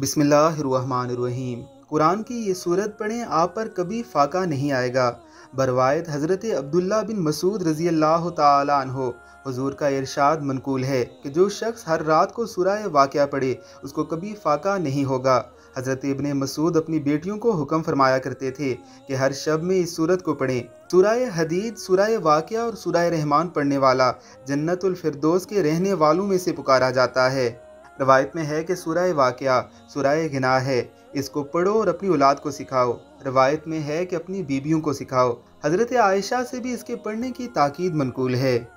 बिसमीम कुरान की ये सूरत पढ़ें आप पर कभी फाका नहीं आएगा बरवायत हज़रत अब्दुल्ला बिन मसूद रज़ी अल्लाह तहो हजूर का इरशाद मनकूल है कि जो शख्स हर रात को सुरह वाक़ पढ़े उसको कभी फाका नहीं होगा हज़रत इबन मसूद अपनी बेटियों को हुक्म फरमाया करते थे कि हर शब में इस सूरत को पढ़ें सुरह हदीद सुरह वाक़ और सुरह रहमान पढ़ने वाला जन्नतफरदोस के रहने वालों में से पुकारा जाता है रवायत में है कि सराय वाक़ सराय गना है इसको पढ़ो और अपनी औलाद को सिखाओ रवायत में है कि अपनी बीबियों को सिखाओ हज़रत आयशा से भी इसके पढ़ने की ताकीद मनकूल है